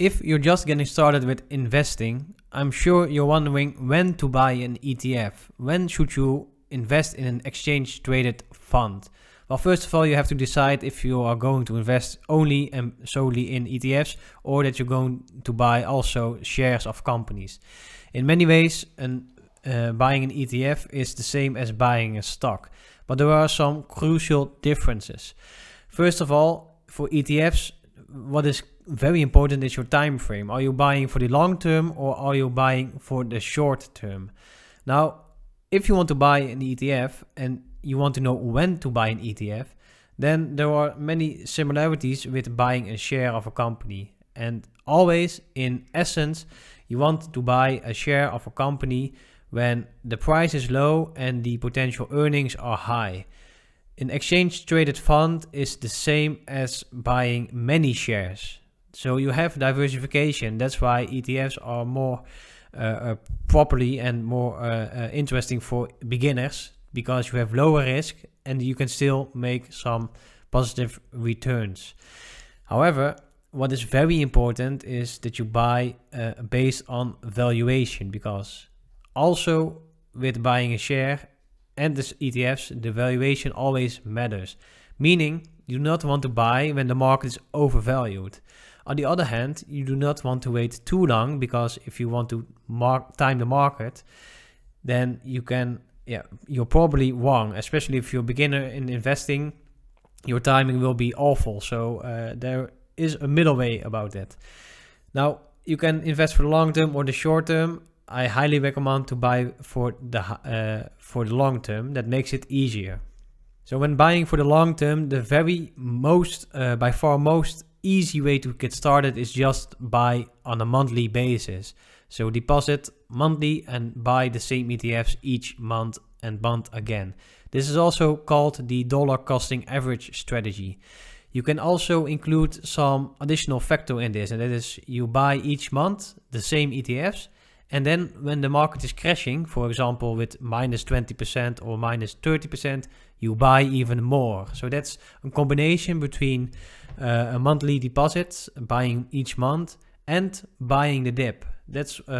If you're just getting started with investing, I'm sure you're wondering when to buy an ETF. When should you invest in an exchange traded fund? Well, first of all, you have to decide if you are going to invest only and solely in ETFs or that you're going to buy also shares of companies. In many ways, an, uh, buying an ETF is the same as buying a stock, but there are some crucial differences. First of all, for ETFs, what is very important is your time frame. Are you buying for the long term or are you buying for the short term? Now, if you want to buy an ETF and you want to know when to buy an ETF, then there are many similarities with buying a share of a company. And always, in essence, you want to buy a share of a company when the price is low and the potential earnings are high. An exchange traded fund is the same as buying many shares. So you have diversification. That's why ETFs are more uh, uh, properly and more uh, uh, interesting for beginners because you have lower risk and you can still make some positive returns. However, what is very important is that you buy uh, based on valuation because also with buying a share and the ETFs, the valuation always matters. Meaning you do not want to buy when the market is overvalued. On the other hand, you do not want to wait too long because if you want to mark, time the market, then you can, yeah, you're probably wrong, especially if you're a beginner in investing, your timing will be awful. So uh, there is a middle way about that. Now, you can invest for the long term or the short term. I highly recommend to buy for the uh, for the long term. That makes it easier. So when buying for the long term, the very most, uh, by far most easy way to get started is just buy on a monthly basis. So deposit monthly and buy the same ETFs each month and month again. This is also called the dollar costing average strategy. You can also include some additional factor in this and that is you buy each month the same ETFs and then when the market is crashing, for example with minus 20% or minus 30%, you buy even more. So that's a combination between uh, a monthly deposit, buying each month, and buying the dip. That's, uh,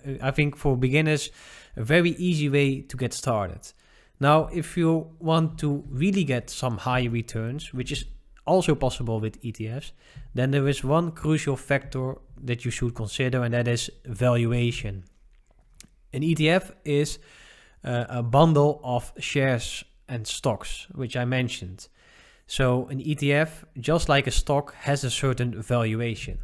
uh, I think, for beginners, a very easy way to get started. Now, if you want to really get some high returns, which is also possible with ETFs, then there is one crucial factor that you should consider, and that is valuation. An ETF is uh, a bundle of shares and stocks, which I mentioned. So an ETF, just like a stock, has a certain valuation.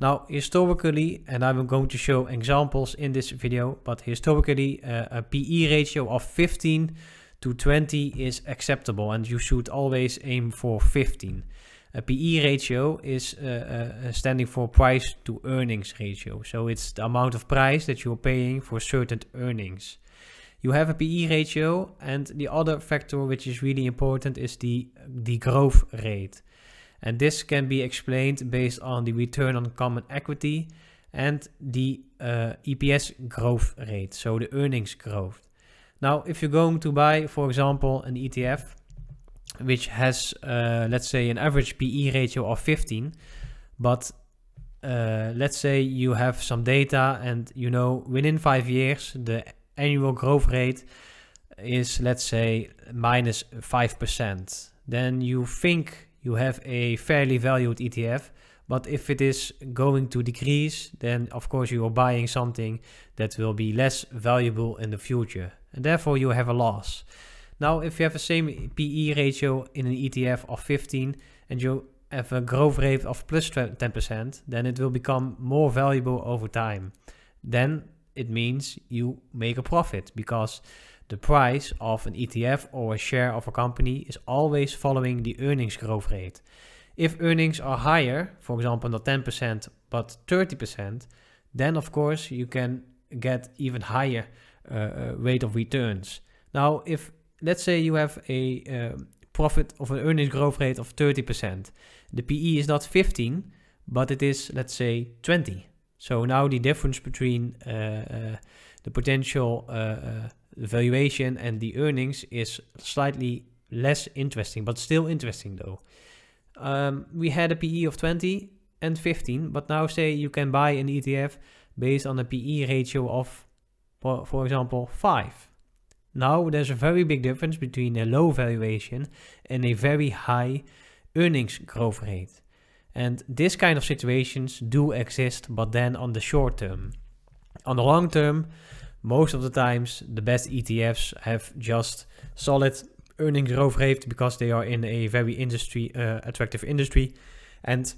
Now, historically, and I'm going to show examples in this video, but historically uh, a PE ratio of 15 to 20 is acceptable and you should always aim for 15. A PE ratio is uh, uh, uh, standing for price to earnings ratio. So it's the amount of price that you're paying for certain earnings you have a PE ratio, and the other factor which is really important is the, the growth rate. And this can be explained based on the return on common equity and the uh, EPS growth rate, so the earnings growth. Now, if you're going to buy, for example, an ETF, which has, uh, let's say, an average PE ratio of 15, but uh, let's say you have some data and you know within five years the annual growth rate is, let's say, minus 5%, then you think you have a fairly valued ETF. But if it is going to decrease, then of course you are buying something that will be less valuable in the future. And therefore you have a loss. Now, if you have the same PE ratio in an ETF of 15 and you have a growth rate of plus 10%, then it will become more valuable over time. Then it means you make a profit because the price of an ETF or a share of a company is always following the earnings growth rate. If earnings are higher, for example, not 10%, but 30%, then of course you can get even higher uh, uh, rate of returns. Now, if let's say you have a um, profit of an earnings growth rate of 30%, the PE is not 15, but it is, let's say, 20. So now the difference between uh, uh, the potential uh, valuation and the earnings is slightly less interesting, but still interesting though. Um, we had a PE of 20 and 15, but now say you can buy an ETF based on a PE ratio of, for, for example, 5. Now there's a very big difference between a low valuation and a very high earnings growth rate. And this kind of situations do exist, but then on the short term. On the long term, most of the times the best ETFs have just solid earnings growth rate because they are in a very industry uh, attractive industry and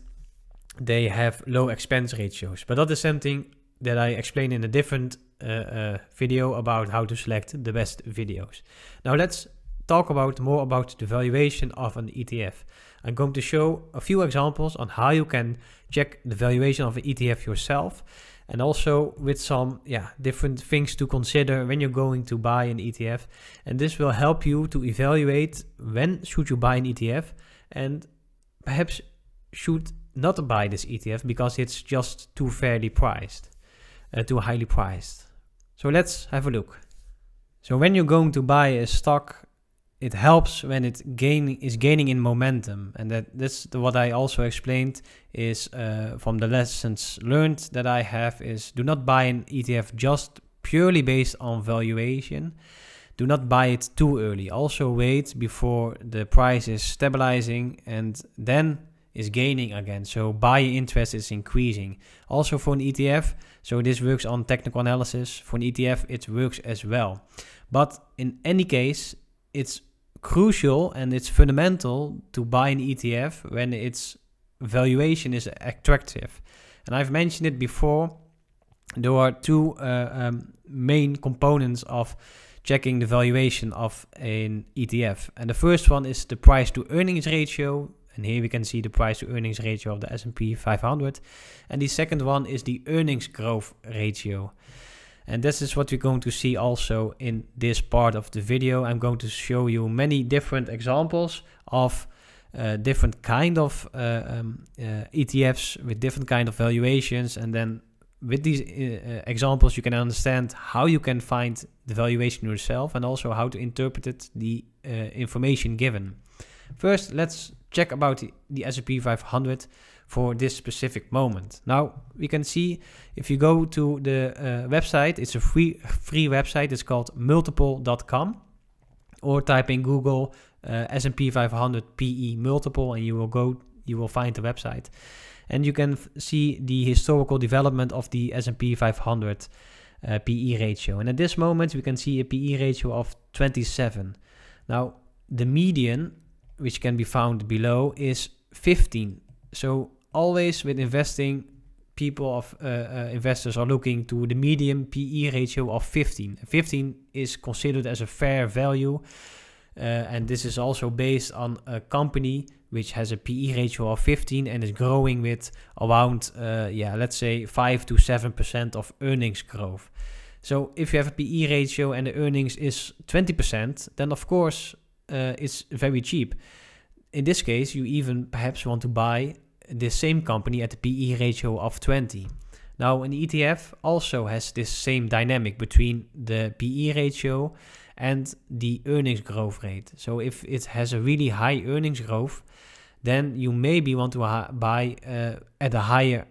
they have low expense ratios. But that is something that I explain in a different uh, uh, video about how to select the best videos. Now let's talk about more about the valuation of an ETF. I'm going to show a few examples on how you can check the valuation of an ETF yourself and also with some yeah different things to consider when you're going to buy an ETF and this will help you to evaluate when should you buy an ETF and perhaps should not buy this ETF because it's just too fairly priced uh, too highly priced so let's have a look so when you're going to buy a stock it helps when it gain is gaining in momentum and that this the, what i also explained is uh, from the lessons learned that i have is do not buy an etf just purely based on valuation do not buy it too early also wait before the price is stabilizing and then is gaining again so buy interest is increasing also for an etf so this works on technical analysis for an etf it works as well but in any case it's crucial and it's fundamental to buy an ETF when its valuation is attractive. And I've mentioned it before. There are two uh, um, main components of checking the valuation of an ETF. And the first one is the price to earnings ratio. And here we can see the price to earnings ratio of the S&P 500. And the second one is the earnings growth ratio. And this is what we're going to see also in this part of the video. I'm going to show you many different examples of uh, different kind of uh, um, uh, ETFs with different kind of valuations. And then with these uh, uh, examples, you can understand how you can find the valuation yourself and also how to interpret it, the uh, information given. First, let's check about the, the S&P 500 for this specific moment. Now we can see if you go to the uh, website, it's a free free website. It's called multiple.com, or type in Google uh, S&P 500 PE multiple, and you will go. You will find the website, and you can see the historical development of the S&P 500 uh, PE ratio. And at this moment, we can see a PE ratio of 27. Now the median, which can be found below, is 15. So always with investing, people of uh, uh, investors are looking to the medium PE ratio of 15. 15 is considered as a fair value. Uh, and this is also based on a company which has a PE ratio of 15 and is growing with around, uh, yeah, let's say 5 to 7% of earnings growth. So if you have a PE ratio and the earnings is 20%, then of course uh, it's very cheap in this case, you even perhaps want to buy the same company at the PE ratio of 20. Now, an ETF also has this same dynamic between the PE ratio and the earnings growth rate. So, if it has a really high earnings growth, then you maybe want to buy uh, at a higher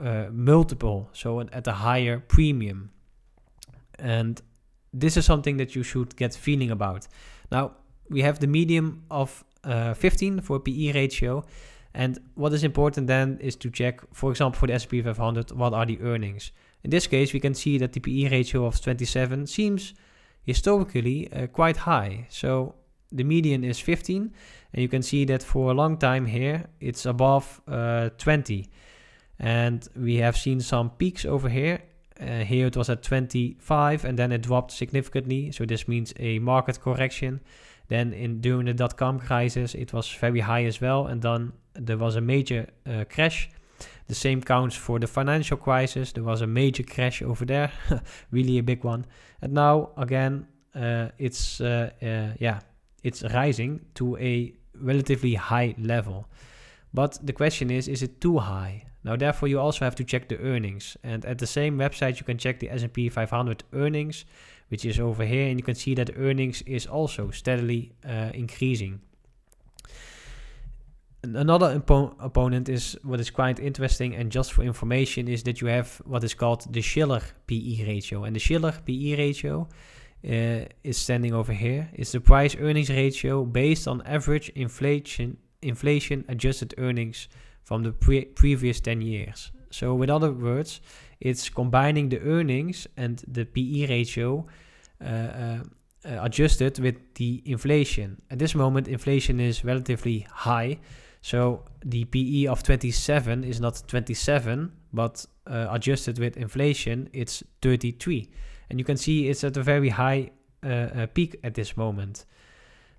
uh, multiple, so at a higher premium. And this is something that you should get feeling about. Now, we have the medium of uh, 15 for PE ratio and what is important then is to check, for example, for the S&P 500, what are the earnings? In this case, we can see that the PE ratio of 27 seems historically uh, quite high. So the median is 15, and you can see that for a long time here, it's above uh, 20. And we have seen some peaks over here. Uh, here it was at 25, and then it dropped significantly. So this means a market correction. Then in during the dot com crisis, it was very high as well, and then there was a major uh, crash. The same counts for the financial crisis. There was a major crash over there, really a big one. And now again, uh, it's uh, uh, yeah, it's rising to a relatively high level. But the question is, is it too high? Now therefore you also have to check the earnings and at the same website you can check the S&P 500 earnings which is over here and you can see that earnings is also steadily uh, increasing. Another opponent is what is quite interesting and just for information is that you have what is called the Schiller PE ratio and the Schiller PE ratio uh, is standing over here. It's the price earnings ratio based on average inflation inflation adjusted earnings from the pre previous 10 years. So, with other words, it's combining the earnings and the PE ratio uh, uh, uh, adjusted with the inflation. At this moment, inflation is relatively high. So, the PE of 27 is not 27, but uh, adjusted with inflation, it's 33. And you can see it's at a very high uh, uh, peak at this moment.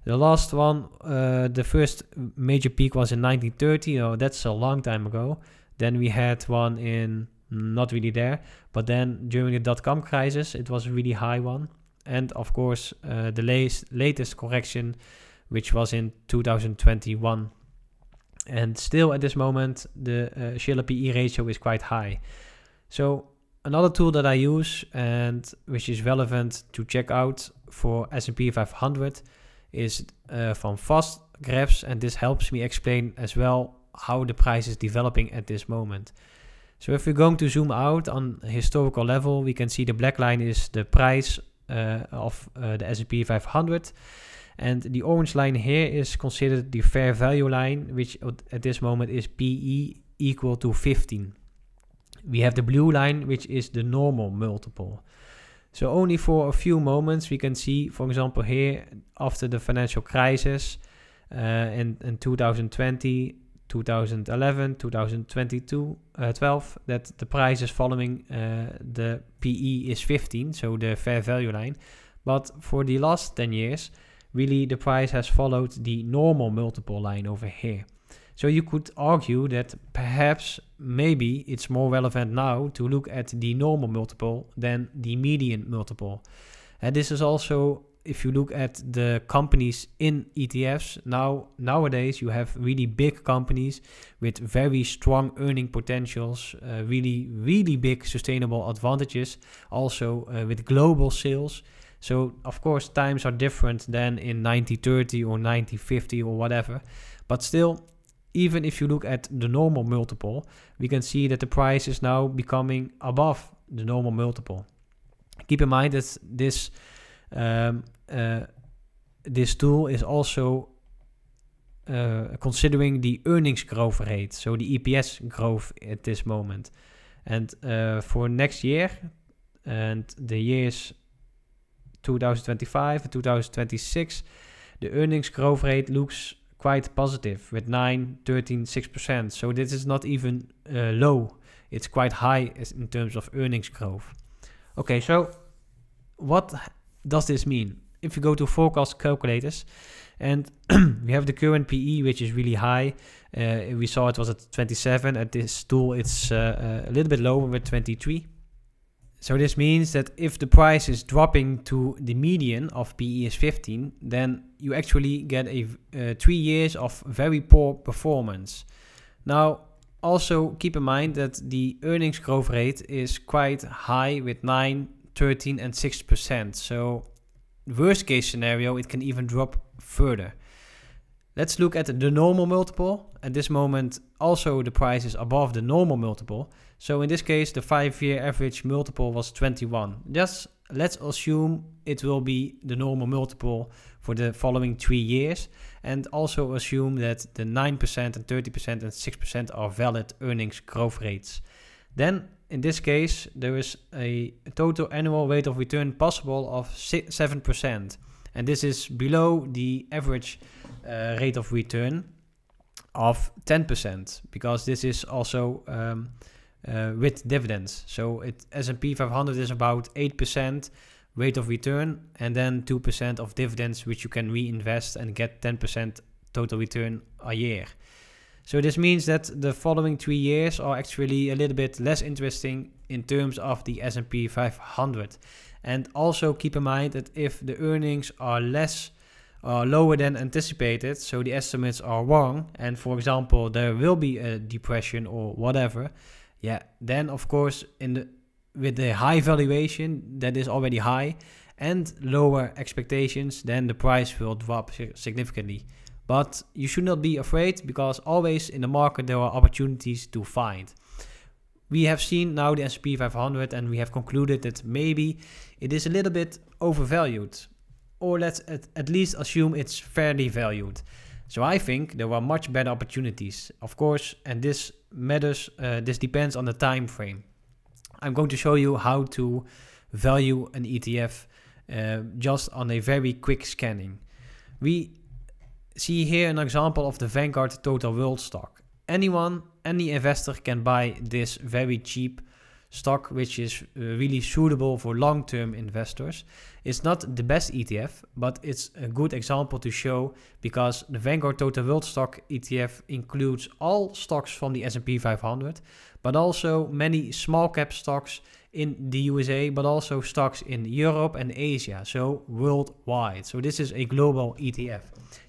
The last one, uh, the first major peak was in 1930. Oh, that's a long time ago. Then we had one in mm, not really there, but then during the dot-com crisis, it was a really high one. And of course, uh, the latest, latest correction, which was in 2021. And still at this moment, the uh, PE ratio is quite high. So another tool that I use and which is relevant to check out for S&P 500 is uh, van fast graphs and this helps me explain as well how the price is developing at this moment. So if we're going to zoom out on historical level, we can see the black line is the price eh, of eh, the S&P 500. And the orange line here is considered the fair value line, which at this moment is PE equal to 15. We have the blue line, which is the normal multiple. So only for a few moments we can see, for example, here after the financial crisis uh, in, in 2020, 2011, 2022, uh, 12, that the price is following uh, the PE is 15, so the fair value line. But for the last 10 years, really the price has followed the normal multiple line over here. So you could argue that perhaps maybe it's more relevant now to look at the normal multiple than the median multiple. And this is also if you look at the companies in ETFs now nowadays you have really big companies with very strong earning potentials uh, really really big sustainable advantages also uh, with global sales so of course times are different than in 1930 or 1950 or whatever but still even if you look at the normal multiple, we can see that the price is now becoming above the normal multiple. Keep in mind that this um, uh, this tool is also uh, considering the earnings growth rate, so the EPS growth at this moment. And uh, for next year and the years 2025 and 2026, the earnings growth rate looks quite positive with 9, 13, 6%. So this is not even uh, low. It's quite high in terms of earnings growth. Okay, so what does this mean? If you go to forecast calculators and we have the current PE, which is really high. Uh, we saw it was at 27. At this tool, it's uh, uh a little bit lower with 23. So this means that if the price is dropping to the median of PE is 15, then you actually get a uh, three years of very poor performance. Now, also keep in mind that the earnings growth rate is quite high with 9, 13 and 6%. So worst case scenario, it can even drop further. Let's look at the normal multiple. At this moment, also the price is above the normal multiple. So in this case, the five-year average multiple was 21. Just let's assume it will be the normal multiple for the following three years and also assume that the 9% and 30% and 6% are valid earnings growth rates. Then in this case, there is a total annual rate of return possible of 7%. And this is below the average uh, rate of return of 10% because this is also um, uh, with dividends. So it S&P 500 is about 8% rate of return and then 2% of dividends which you can reinvest and get 10% total return a year. So this means that the following 3 years are actually a little bit less interesting in terms of the S&P 500. And also keep in mind that if the earnings are less are lower than anticipated, so the estimates are wrong, and for example, there will be a depression or whatever, yeah, then of course in the with the high valuation that is already high and lower expectations, then the price will drop significantly. But you should not be afraid because always in the market there are opportunities to find. We have seen now the S&P 500 and we have concluded that maybe it is a little bit overvalued or let's at, at least assume it's fairly valued. So I think there were much better opportunities. Of course, and this matters. Uh, this depends on the time frame. I'm going to show you how to value an ETF uh, just on a very quick scanning. We see here an example of the Vanguard Total World stock. Anyone, any investor can buy this very cheap stock which is uh, really suitable for long-term investors. It's not the best ETF, but it's a good example to show because the Vanguard Total World Stock ETF includes all stocks from the S&P 500, but also many small cap stocks in the USA, but also stocks in Europe and Asia, so worldwide. So this is a global ETF.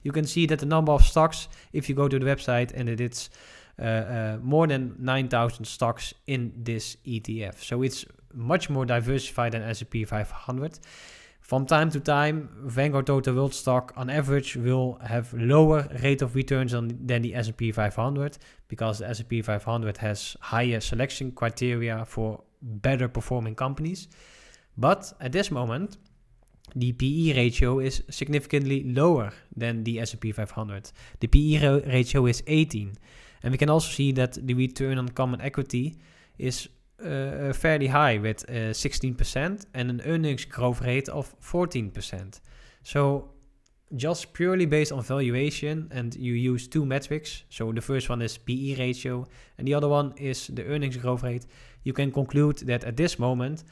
You can see that the number of stocks, if you go to the website and it's uh, more than 9,000 stocks in this ETF. So it's much more diversified than S&P 500. From time to time, Vanguard Total World stock on average will have lower rate of returns than, than the S&P 500 because the S&P 500 has higher selection criteria for better performing companies. But at this moment, the PE ratio is significantly lower than the S&P 500. The PE ratio is 18. And we can also see that the return on common equity is uh, fairly high with uh, 16% and an earnings growth rate of 14%. So just purely based on valuation and you use two metrics, so the first one is PE ratio and the other one is the earnings growth rate, you can conclude that at this moment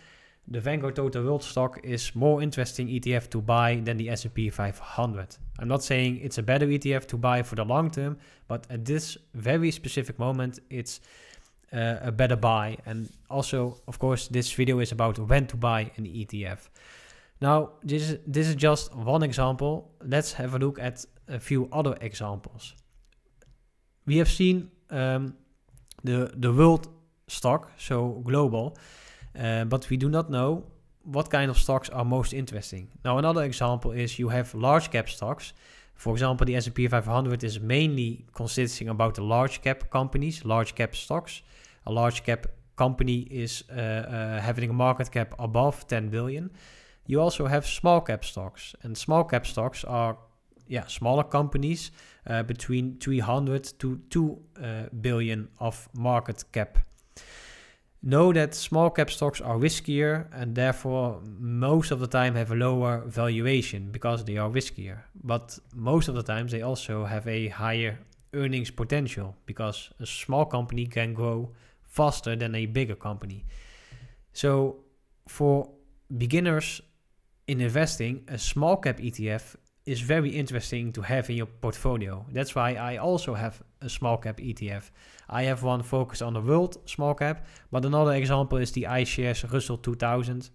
the Vanguard Total World stock is more interesting ETF to buy than the S&P 500. I'm not saying it's a better ETF to buy for the long term, but at this very specific moment, it's uh, a better buy. And also, of course, this video is about when to buy an ETF. Now, this is, this is just one example. Let's have a look at a few other examples. We have seen um, the, the world stock, so global, uh, but we do not know what kind of stocks are most interesting. Now, another example is you have large cap stocks. For example, the S&P 500 is mainly consisting about the large cap companies, large cap stocks. A large cap company is uh, uh, having a market cap above 10 billion. You also have small cap stocks, and small cap stocks are yeah smaller companies uh, between 300 to 2 billion of market cap know that small cap stocks are riskier and therefore most of the time have a lower valuation because they are riskier. But most of the times they also have a higher earnings potential because a small company can grow faster than a bigger company. So for beginners in investing, a small cap ETF is very interesting to have in your portfolio. That's why I also have a small cap ETF. I have one focused on the world small cap, but another example is the iShares Russell 2000.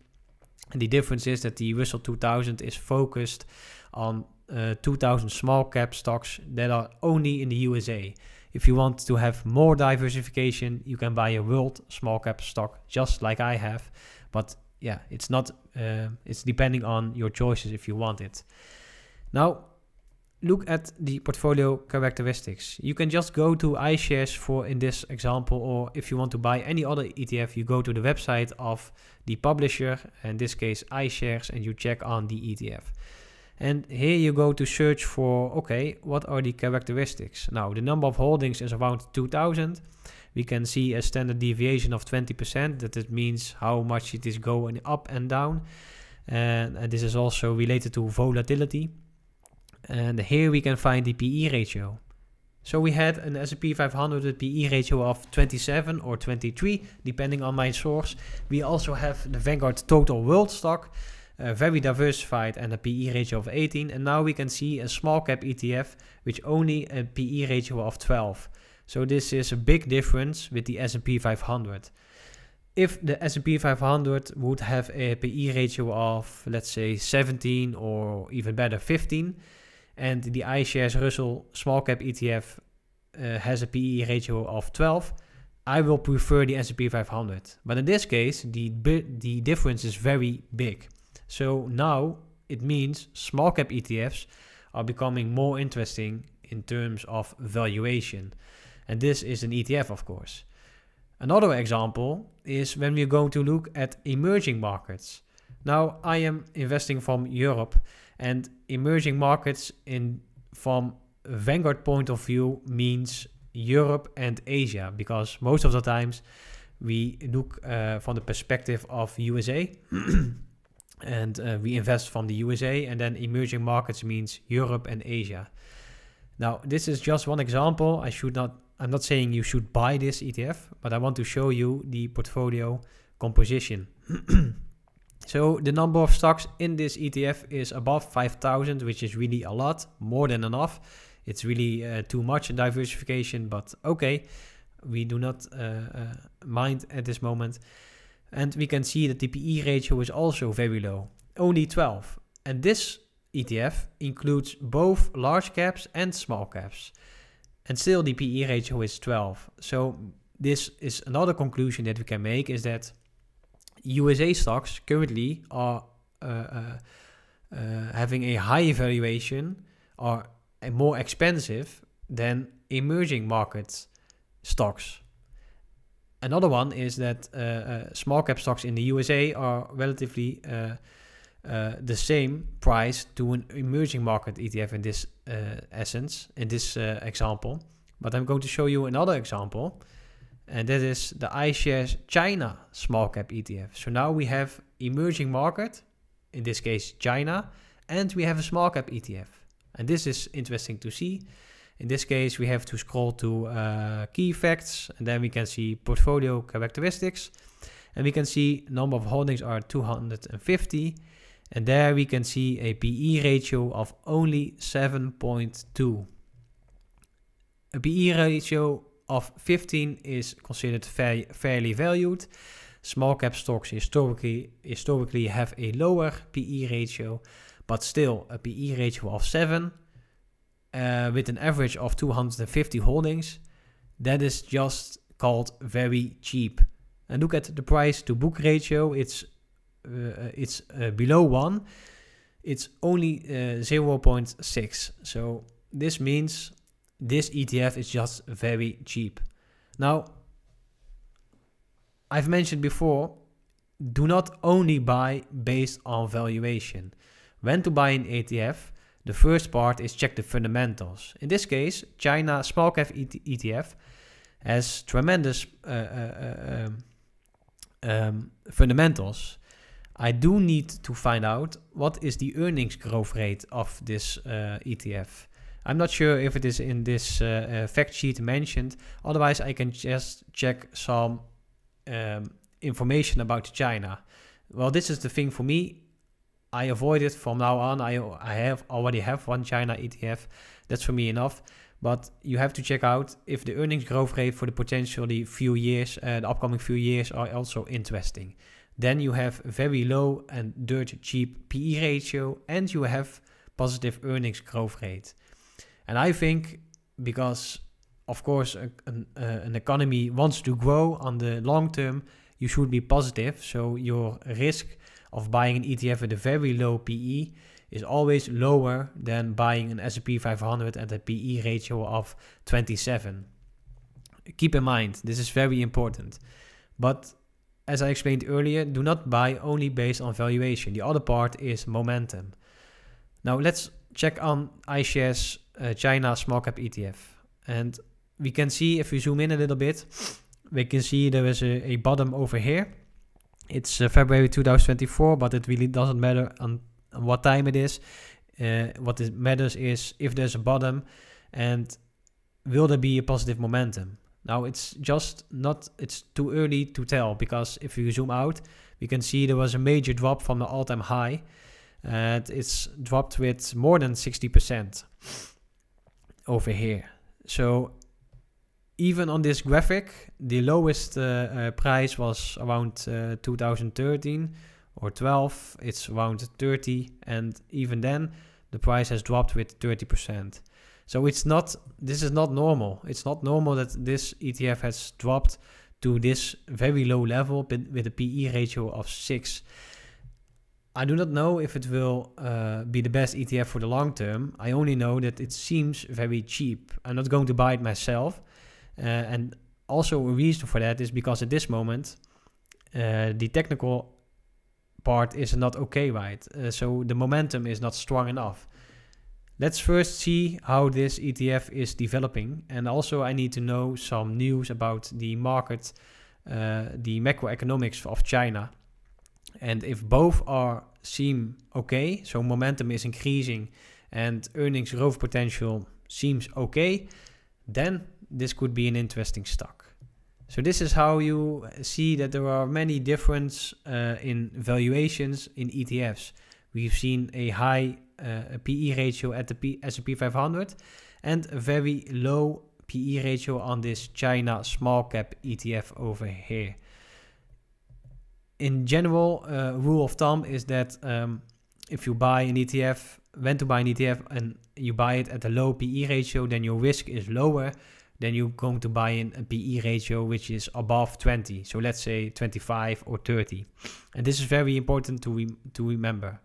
And the difference is that the Russell 2000 is focused on uh, 2000 small cap stocks that are only in the USA. If you want to have more diversification, you can buy a world small cap stock just like I have. But yeah, it's not, uh, it's depending on your choices if you want it. Now, look at the portfolio characteristics. You can just go to iShares for in this example, or if you want to buy any other ETF, you go to the website of the publisher, in this case iShares, and you check on the ETF. And here you go to search for, okay, what are the characteristics? Now, the number of holdings is around 2000. We can see a standard deviation of 20%. That means how much it is going up and down. And, and this is also related to volatility. And here we can find the PE ratio. So we had an S&P 500 with PE ratio of 27 or 23, depending on my source. We also have the Vanguard Total World Stock, uh, very diversified and a PE ratio of 18. And now we can see a small cap ETF, which only a PE ratio of 12. So this is a big difference with the S&P 500. If the S&P 500 would have a PE ratio of, let's say, 17 or even better, 15, And the iShares Russell Small Cap ETF uh, eh, has a PE ratio of 12. I will prefer the S&P 500. But in this case, the, the difference is very big. So now it means small cap ETFs are becoming more interesting in terms of valuation. And this is an ETF, of course. Another example is when we're going to look at emerging markets. Now, I am investing from Europe And emerging markets in from Vanguard point of view means Europe and Asia because most of the times we look uh, from the perspective of USA and uh, we invest from the USA and then emerging markets means Europe and Asia. Now this is just one example. I should not I'm not saying you should buy this ETF, but I want to show you the portfolio composition. So the number of stocks in this ETF is above 5,000, which is really a lot, more than enough. It's really uh, too much diversification, but okay, we do not uh, uh, mind at this moment. And we can see that the PE ratio is also very low, only 12. And this ETF includes both large caps and small caps. And still the PE ratio is 12. So this is another conclusion that we can make is that USA stocks currently are uh, uh, uh, having a higher valuation, are more expensive than emerging markets stocks. Another one is that uh, uh, small cap stocks in the USA are relatively uh, the same price to an emerging market ETF in this essence, in this example. But I'm going to show you another example and that is the iShares China small cap ETF. So now we have emerging market, in this case China, and we have a small cap ETF. And this is interesting to see. In this case, we have to scroll to uh, key facts, and then we can see portfolio characteristics. And we can see number of holdings are 250. And there we can see a PE ratio of only 7.2. A PE ratio of 15 is considered fair, fairly valued. Small cap stocks historically, historically have a lower PE ratio, but still a PE ratio of 7 uh, with an average of 250 holdings. That is just called very cheap. And look at the price to book ratio, it's, uh, it's uh, below 1. It's only uh, 0.6. So this means this ETF is just very cheap. Now, I've mentioned before, do not only buy based on valuation. When to buy an ETF, the first part is check the fundamentals. In this case, China small cap ETF has tremendous uh, uh, uh um, um, fundamentals. I do need to find out what is the earnings growth rate of this uh, ETF. I'm not sure if it is in this uh, uh, fact sheet mentioned. Otherwise, I can just check some um, information about China. Well, this is the thing for me. I avoid it from now on. I, I have already have one China ETF. That's for me enough. But you have to check out if the earnings growth rate for the potentially few years, uh, the upcoming few years, are also interesting. Then you have very low and dirt cheap PE ratio, and you have positive earnings growth rate. And I think because, of course, an, uh, an economy wants to grow on the long term, you should be positive. So your risk of buying an ETF at a very low PE is always lower than buying an S&P 500 at a PE ratio of 27. Keep in mind, this is very important. But as I explained earlier, do not buy only based on valuation. The other part is momentum. Now let's check on iShares uh, China small cap ETF. And we can see if we zoom in a little bit, we can see there is a, a bottom over here. It's uh, February 2024, but it really doesn't matter on, on what time it is. Uh, what it matters is if there's a bottom and will there be a positive momentum. Now it's just not, it's too early to tell because if you zoom out, we can see there was a major drop from the all-time high and it's dropped with more than 60% over here. So even on this graphic, the lowest uh, uh, price was around uh, 2013 or 12. It's around 30, and even then, the price has dropped with 30%. So it's not. This is not normal. It's not normal that this ETF has dropped to this very low level with a PE ratio of six. I do not know if it will uh, be the best ETF for the long term. I only know that it seems very cheap. I'm not going to buy it myself. Uh, and also, a reason for that is because at this moment, uh, the technical part is not okay, right? Uh, so the momentum is not strong enough. Let's first see how this ETF is developing. And also, I need to know some news about the market, uh, the macroeconomics of China and if both are seem okay, so momentum is increasing and earnings growth potential seems okay, then this could be an interesting stock. So this is how you see that there are many differences uh, in valuations in ETFs. We've seen a high uh, PE ratio at the S&P 500 and a very low PE ratio on this China small cap ETF over here in general, uh, rule of thumb is that um, if you buy an ETF, when to buy an ETF, and you buy it at a low PE ratio, then your risk is lower than you're going to buy in a PE ratio which is above 20. So let's say 25 or 30. And this is very important to, re- to remember.